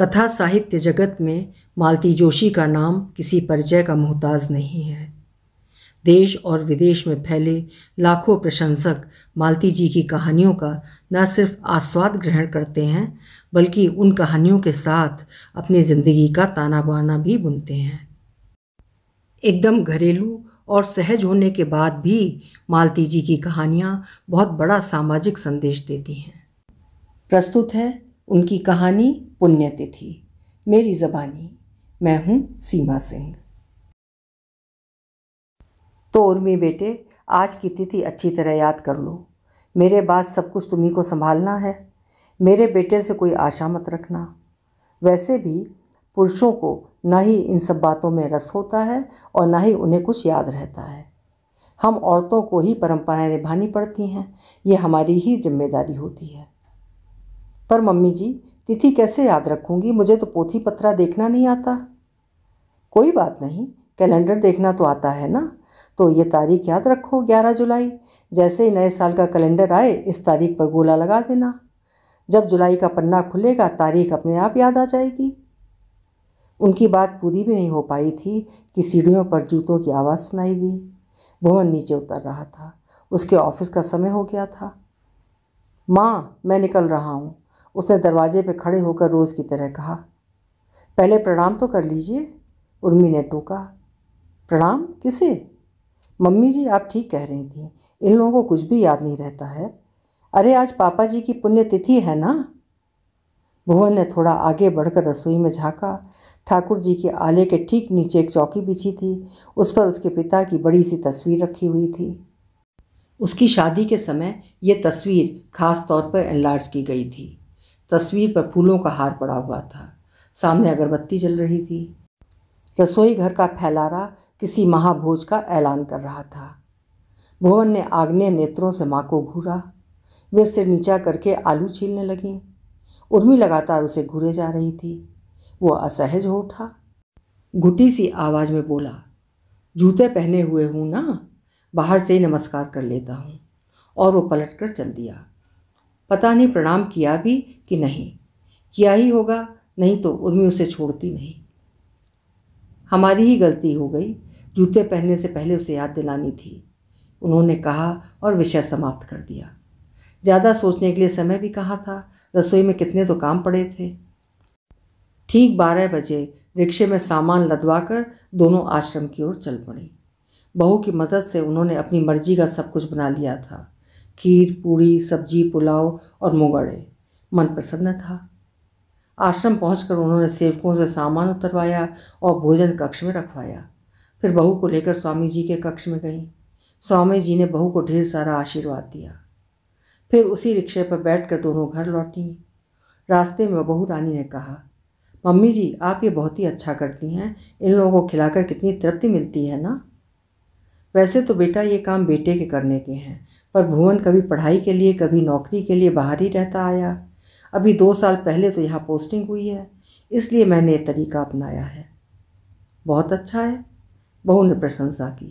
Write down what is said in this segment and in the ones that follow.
कथा साहित्य जगत में मालती जोशी का नाम किसी परिचय का मोहताज नहीं है देश और विदेश में फैले लाखों प्रशंसक मालती जी की कहानियों का न सिर्फ आस्वाद ग्रहण करते हैं बल्कि उन कहानियों के साथ अपनी ज़िंदगी का ताना बाना भी बुनते हैं एकदम घरेलू और सहज होने के बाद भी मालती जी की कहानियाँ बहुत बड़ा सामाजिक संदेश देती हैं प्रस्तुत है उनकी कहानी पुण्यतिथि मेरी ज़बानी मैं हूँ सीमा सिंह तो उर्मी बेटे आज की तिथि अच्छी तरह याद कर लो मेरे बाद सब कुछ तुम्ही को संभालना है मेरे बेटे से कोई आशा मत रखना वैसे भी पुरुषों को ना ही इन सब बातों में रस होता है और ना ही उन्हें कुछ याद रहता है हम औरतों को ही परंपराएं निभानी पड़ती हैं ये हमारी ही जिम्मेदारी होती है पर मम्मी जी तिथि कैसे याद रखूँगी मुझे तो पोथी पत्रा देखना नहीं आता कोई बात नहीं कैलेंडर देखना तो आता है ना तो ये तारीख याद रखो 11 जुलाई जैसे ही नए साल का कैलेंडर आए इस तारीख पर गोला लगा देना जब जुलाई का पन्ना खुलेगा तारीख अपने आप याद आ जाएगी उनकी बात पूरी भी नहीं हो पाई थी कि सीढ़ियों पर जूतों की आवाज़ सुनाई दी भुवन नीचे उतर रहा था उसके ऑफिस का समय हो गया था माँ मैं निकल रहा हूँ उसने दरवाजे पर खड़े होकर रोज़ की तरह कहा पहले प्रणाम तो कर लीजिए उर्मी ने टोका प्रणाम किसे मम्मी जी आप ठीक कह रही थी इन लोगों को कुछ भी याद नहीं रहता है अरे आज पापा जी की पुण्यतिथि है ना भुवन ने थोड़ा आगे बढ़कर रसोई में झांका ठाकुर जी के आले के ठीक नीचे एक चौकी बिछी थी उस पर उसके पिता की बड़ी सी तस्वीर रखी हुई थी उसकी शादी के समय यह तस्वीर खास तौर पर एनलार्ज की गई थी तस्वीर पर फूलों का हार पड़ा हुआ था सामने अगरबत्ती जल रही थी रसोई घर का फैलारा किसी महाभोज का ऐलान कर रहा था भुवन ने आग्नेय नेत्रों से माँ को घूरा वे सिर नीचा करके आलू छीलने लगी उर्मी लगातार उसे घूरे जा रही थी वो असहज हो उठा घुटी सी आवाज़ में बोला जूते पहने हुए हूँ ना बाहर से ही नमस्कार कर लेता हूँ और वो पलट कर चल दिया पता नहीं प्रणाम किया भी कि नहीं किया ही होगा नहीं तो उर्मी उसे छोड़ती नहीं हमारी ही गलती हो गई जूते पहनने से पहले उसे याद दिलानी थी उन्होंने कहा और विषय समाप्त कर दिया ज़्यादा सोचने के लिए समय भी कहाँ था रसोई में कितने तो काम पड़े थे ठीक बारह बजे रिक्शे में सामान लदवा कर दोनों आश्रम की ओर चल पड़े बहू की मदद से उन्होंने अपनी मर्जी का सब कुछ बना लिया था खीर पूड़ी सब्जी पुलाव और मुगड़े मन प्रसन्न था आश्रम पहुंचकर उन्होंने सेवकों से सामान उतरवाया और भोजन कक्ष में रखवाया फिर बहू को लेकर स्वामी जी के कक्ष में गई स्वामी जी ने बहू को ढेर सारा आशीर्वाद दिया फिर उसी रिक्शे पर बैठकर दोनों घर लौटी रास्ते में बहू रानी ने कहा मम्मी जी आप ये बहुत ही अच्छा करती हैं इन लोगों को खिलाकर कितनी तृप्ति मिलती है ना वैसे तो बेटा ये काम बेटे के करने के हैं पर भुवन कभी पढ़ाई के लिए कभी नौकरी के लिए बाहर ही रहता आया अभी दो साल पहले तो यहाँ पोस्टिंग हुई है इसलिए मैंने ये तरीका अपनाया है बहुत अच्छा है बहू ने प्रशंसा की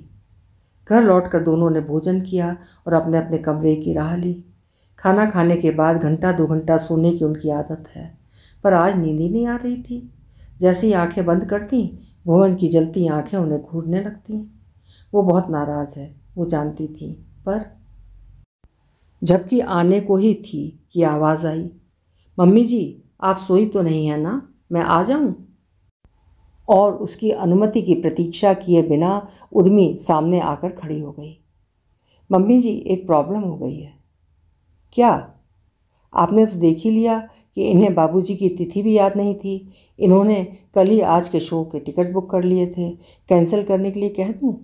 घर लौटकर दोनों ने भोजन किया और अपने अपने कमरे की राह ली खाना खाने के बाद घंटा दो घंटा सोने की उनकी आदत है पर आज नींद ही नहीं आ रही थी जैसे ही आंखें बंद करती भुवन की जलती आंखें उन्हें घूरने लगती वो बहुत नाराज़ है वो जानती थी पर जबकि आने को ही थी कि आवाज़ आई मम्मी जी आप सोई तो नहीं है ना मैं आ जाऊं? और उसकी अनुमति की प्रतीक्षा किए बिना उर्मी सामने आकर खड़ी हो गई मम्मी जी एक प्रॉब्लम हो गई है क्या आपने तो देख ही लिया कि इन्हें बाबूजी की तिथि भी याद नहीं थी इन्होंने कल ही आज के शो के टिकट बुक कर लिए थे कैंसिल करने के लिए कह दूँ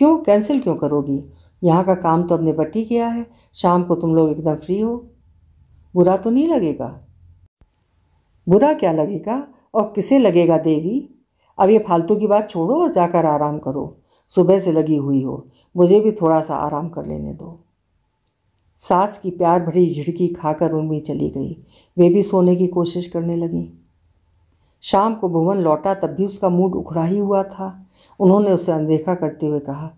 क्यों कैंसिल क्यों करोगी यहाँ का काम तो अब निपट ही गया है शाम को तुम लोग एकदम फ्री हो बुरा तो नहीं लगेगा बुरा क्या लगेगा और किसे लगेगा देवी अब ये फालतू की बात छोड़ो और जाकर आराम करो सुबह से लगी हुई हो मुझे भी थोड़ा सा आराम कर लेने दो सास की प्यार भरी झिड़की खाकर उनमें चली गई वे भी सोने की कोशिश करने लगीं शाम को भुवन लौटा तब भी उसका मूड उखड़ा ही हुआ था उन्होंने उसे अनदेखा करते हुए कहा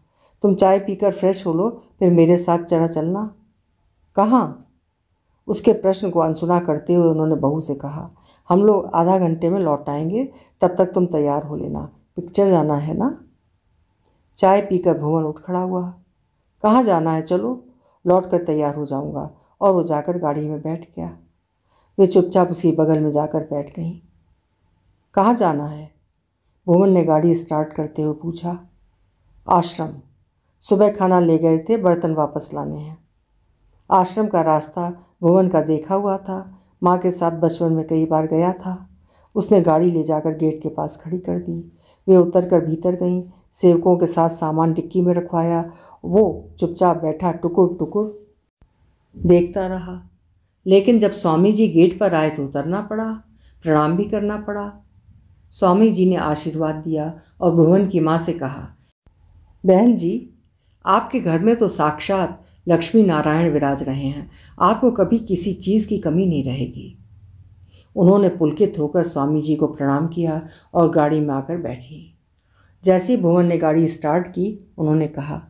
तुम चाय पीकर फ्रेश हो लो फिर मेरे साथ चला चलना कहाँ उसके प्रश्न को अनसुना करते हुए उन्होंने बहू से कहा हम लोग आधा घंटे में लौट आएंगे तब तक तुम तैयार हो लेना पिक्चर जाना है ना चाय पीकर भुवन उठ खड़ा हुआ कहाँ जाना है चलो लौट कर तैयार हो जाऊँगा और वो जाकर गाड़ी में बैठ गया वे चुपचाप उसकी बगल में जाकर बैठ गईं कहाँ जाना है भुवन ने गाड़ी स्टार्ट करते हुए पूछा आश्रम सुबह खाना ले गए थे बर्तन वापस लाने हैं आश्रम का रास्ता भुवन का देखा हुआ था माँ के साथ बचपन में कई बार गया था उसने गाड़ी ले जाकर गेट के पास खड़ी कर दी वे उतर कर भीतर गईं सेवकों के साथ सामान डिक्की में रखवाया वो चुपचाप बैठा टुकुर टुकुर देखता रहा लेकिन जब स्वामी जी गेट पर आए तो उतरना पड़ा प्रणाम भी करना पड़ा स्वामी जी ने आशीर्वाद दिया और भुवन की माँ से कहा बहन जी आपके घर में तो साक्षात लक्ष्मी नारायण विराज रहे हैं आपको कभी किसी चीज़ की कमी नहीं रहेगी उन्होंने पुलकित होकर स्वामी जी को प्रणाम किया और गाड़ी में आकर बैठी जैसे भुवन ने गाड़ी स्टार्ट की उन्होंने कहा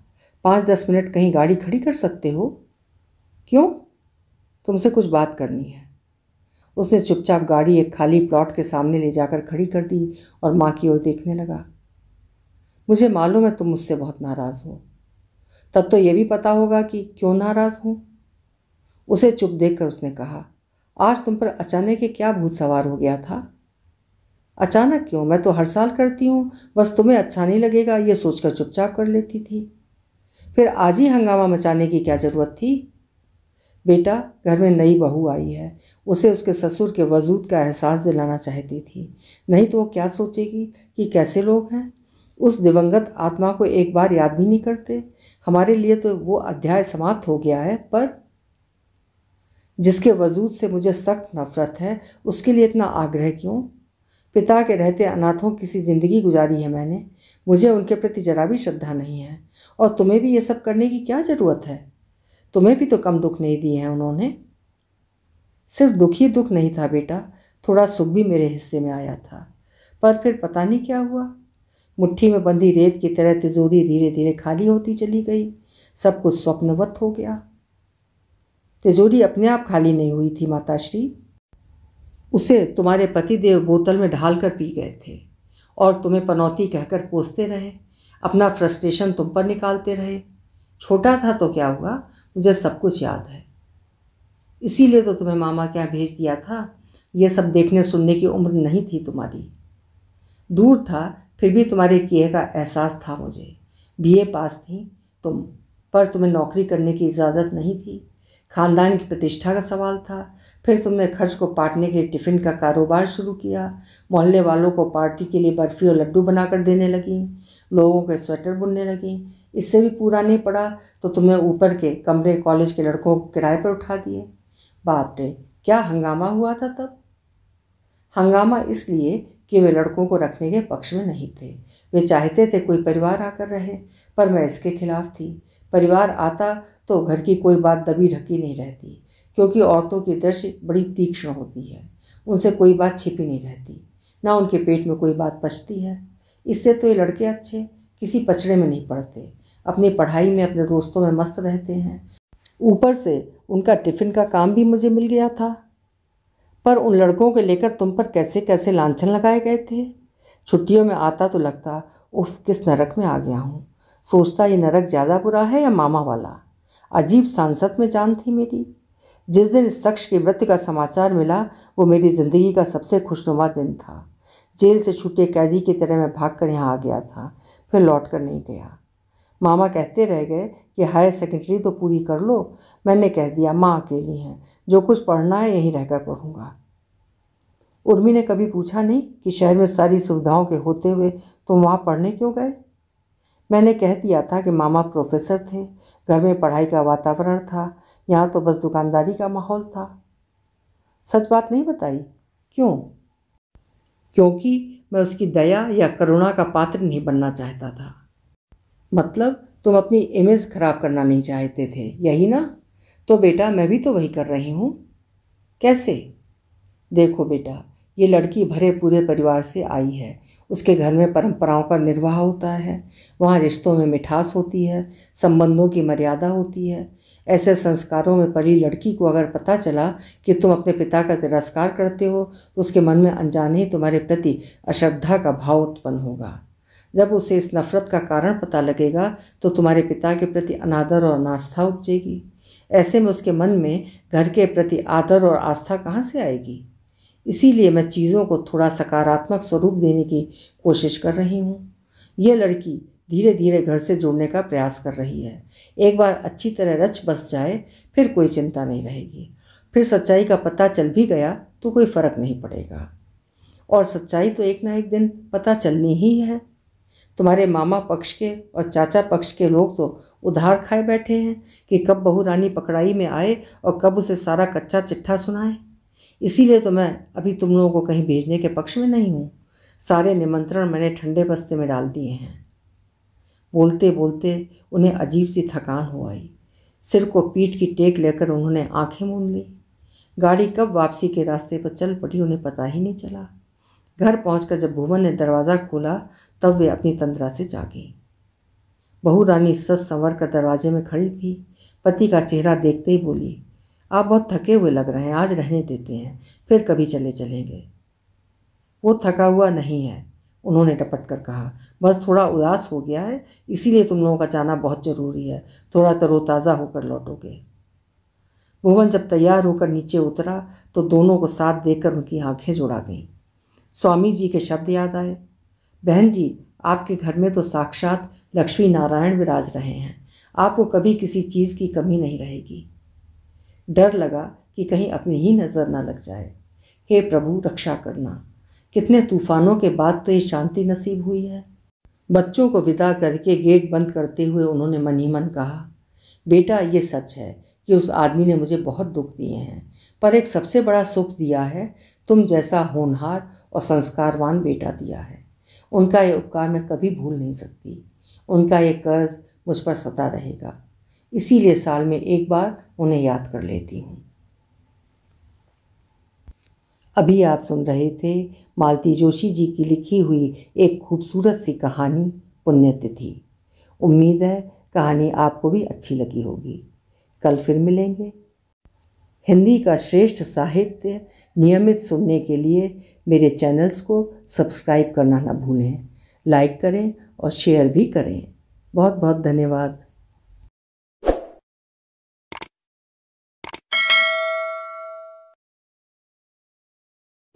पाँच दस मिनट कहीं गाड़ी खड़ी कर सकते हो क्यों तुमसे कुछ बात करनी है उसने चुपचाप गाड़ी एक खाली प्लॉट के सामने ले जाकर खड़ी कर दी और माँ की ओर देखने लगा मुझे मालूम है तुम मुझसे बहुत नाराज़ हो तब तो यह भी पता होगा कि क्यों नाराज़ हूँ उसे चुप देख कर उसने कहा आज तुम पर अचानक के क्या भूत सवार हो गया था अचानक क्यों मैं तो हर साल करती हूँ बस तुम्हें अच्छा नहीं लगेगा ये सोचकर चुपचाप कर लेती थी फिर आज ही हंगामा मचाने की क्या ज़रूरत थी बेटा घर में नई बहू आई है उसे उसके ससुर के वजूद का एहसास दिलाना चाहती थी नहीं तो वो क्या सोचेगी कि कैसे लोग हैं उस दिवंगत आत्मा को एक बार याद भी नहीं करते हमारे लिए तो वो अध्याय समाप्त हो गया है पर जिसके वजूद से मुझे सख्त नफरत है उसके लिए इतना आग्रह क्यों पिता के रहते अनाथों किसी ज़िंदगी गुजारी है मैंने मुझे उनके प्रति जरा भी श्रद्धा नहीं है और तुम्हें भी ये सब करने की क्या ज़रूरत है तुम्हें भी तो कम दुख नहीं दिए हैं उन्होंने सिर्फ दुख ही दुख नहीं था बेटा थोड़ा सुख भी मेरे हिस्से में आया था पर फिर पता नहीं क्या हुआ मुट्ठी में बंधी रेत की तरह तिजोरी धीरे धीरे खाली होती चली गई सब कुछ स्वप्नवत हो गया तिजोरी अपने आप खाली नहीं हुई थी माताश्री उसे तुम्हारे पतिदेव बोतल में ढाल कर पी गए थे और तुम्हें पनौती कहकर कोसते रहे अपना फ्रस्ट्रेशन तुम पर निकालते रहे छोटा था तो क्या हुआ मुझे सब कुछ याद है इसीलिए तो तुम्हें मामा क्या भेज दिया था यह सब देखने सुनने की उम्र नहीं थी तुम्हारी दूर था फिर भी तुम्हारे किए का एहसास था मुझे बीए पास थी तुम पर तुम्हें नौकरी करने की इजाज़त नहीं थी खानदान की प्रतिष्ठा का सवाल था फिर तुमने खर्च को पाटने के लिए टिफ़िन का कारोबार शुरू किया मोहल्ले वालों को पार्टी के लिए बर्फ़ी और लड्डू बनाकर देने लगी लोगों के स्वेटर बुनने लगी इससे भी पूरा नहीं पड़ा तो तुम्हें ऊपर के कमरे कॉलेज के लड़कों को किराए पर उठा दिए बाप रे क्या हंगामा हुआ था तब हंगामा इसलिए कि वे लड़कों को रखने के पक्ष में नहीं थे वे चाहते थे कोई परिवार आकर रहे पर मैं इसके खिलाफ थी परिवार आता तो घर की कोई बात दबी ढकी नहीं रहती क्योंकि औरतों की दृश्य बड़ी तीक्ष्ण होती है उनसे कोई बात छिपी नहीं रहती ना उनके पेट में कोई बात पचती है इससे तो ये लड़के अच्छे किसी पचड़े में नहीं पढ़ते अपनी पढ़ाई में अपने दोस्तों में मस्त रहते हैं ऊपर से उनका टिफ़िन का काम भी मुझे मिल गया था पर उन लड़कों को लेकर तुम पर कैसे कैसे लांछन लगाए गए थे छुट्टियों में आता तो लगता उफ किस नरक में आ गया हूँ सोचता ये नरक ज़्यादा बुरा है या मामा वाला अजीब सांसद में जान थी मेरी जिस दिन इस शख्स के मृत्यु का समाचार मिला वो मेरी ज़िंदगी का सबसे खुशनुमा दिन था जेल से छूटे कैदी की तरह मैं भाग कर यहाँ आ गया था फिर लौट कर नहीं गया मामा कहते रह गए कि हायर सेकेंडरी तो पूरी कर लो मैंने कह दिया माँ अकेली हैं जो कुछ पढ़ना है यहीं रहकर पढ़ूँगा उर्मी ने कभी पूछा नहीं कि शहर में सारी सुविधाओं के होते हुए तुम वहाँ पढ़ने क्यों गए मैंने कह दिया था कि मामा प्रोफेसर थे घर में पढ़ाई का वातावरण था यहाँ तो बस दुकानदारी का माहौल था सच बात नहीं बताई क्यों क्योंकि मैं उसकी दया या करुणा का पात्र नहीं बनना चाहता था मतलब तुम अपनी इमेज खराब करना नहीं चाहते थे यही ना तो बेटा मैं भी तो वही कर रही हूँ कैसे देखो बेटा ये लड़की भरे पूरे परिवार से आई है उसके घर में परंपराओं का निर्वाह होता है वहाँ रिश्तों में मिठास होती है संबंधों की मर्यादा होती है ऐसे संस्कारों में पड़ी लड़की को अगर पता चला कि तुम अपने पिता का तिरस्कार करते हो तो उसके मन में अनजाने ही तुम्हारे प्रति अश्रद्धा का भाव उत्पन्न होगा जब उसे इस नफरत का कारण पता लगेगा तो तुम्हारे पिता के प्रति अनादर और अनास्था उपजेगी ऐसे में उसके मन में घर के प्रति आदर और आस्था कहाँ से आएगी इसीलिए मैं चीज़ों को थोड़ा सकारात्मक स्वरूप देने की कोशिश कर रही हूँ यह लड़की धीरे धीरे घर से जुड़ने का प्रयास कर रही है एक बार अच्छी तरह रच बस जाए फिर कोई चिंता नहीं रहेगी फिर सच्चाई का पता चल भी गया तो कोई फ़र्क नहीं पड़ेगा और सच्चाई तो एक ना एक दिन पता चलनी ही है तुम्हारे मामा पक्ष के और चाचा पक्ष के लोग तो उधार खाए बैठे हैं कि कब बहू रानी पकड़ाई में आए और कब उसे सारा कच्चा चिट्ठा सुनाए इसीलिए तो मैं अभी तुम लोगों को कहीं भेजने के पक्ष में नहीं हूँ सारे निमंत्रण मैंने ठंडे बस्ते में डाल दिए हैं बोलते बोलते उन्हें अजीब सी थकान हो आई सिर को पीठ की टेक लेकर उन्होंने आंखें मूंद ली गाड़ी कब वापसी के रास्ते पर चल पड़ी उन्हें पता ही नहीं चला घर पहुंचकर जब भुवन ने दरवाज़ा खोला तब वे अपनी तंद्रा से जागी बहू रानी सस संवर कर दरवाजे में खड़ी थी पति का चेहरा देखते ही बोली आप बहुत थके हुए लग रहे हैं आज रहने देते हैं फिर कभी चले चलेंगे वो थका हुआ नहीं है उन्होंने टपट कर कहा बस थोड़ा उदास हो गया है इसीलिए तुम लोगों का जाना बहुत ज़रूरी है थोड़ा तरोताज़ा होकर लौटोगे भुवन जब तैयार होकर नीचे उतरा तो दोनों को साथ देखकर उनकी आंखें जुड़ा गईं स्वामी जी के शब्द याद आए बहन जी आपके घर में तो साक्षात लक्ष्मी नारायण विराज रहे हैं आपको कभी किसी चीज़ की कमी नहीं रहेगी डर लगा कि कहीं अपनी ही नज़र न लग जाए हे प्रभु रक्षा करना कितने तूफानों के बाद तो ये शांति नसीब हुई है बच्चों को विदा करके गेट बंद करते हुए उन्होंने मन ही मन कहा बेटा ये सच है कि उस आदमी ने मुझे बहुत दुख दिए हैं पर एक सबसे बड़ा सुख दिया है तुम जैसा होनहार और संस्कारवान बेटा दिया है उनका ये उपकार मैं कभी भूल नहीं सकती उनका ये कर्ज मुझ पर सता रहेगा इसीलिए साल में एक बार उन्हें याद कर लेती हूँ अभी आप सुन रहे थे मालती जोशी जी की लिखी हुई एक खूबसूरत सी कहानी पुण्यतिथि उम्मीद है कहानी आपको भी अच्छी लगी होगी कल फिर मिलेंगे हिंदी का श्रेष्ठ साहित्य नियमित सुनने के लिए मेरे चैनल्स को सब्सक्राइब करना ना भूलें लाइक करें और शेयर भी करें बहुत बहुत धन्यवाद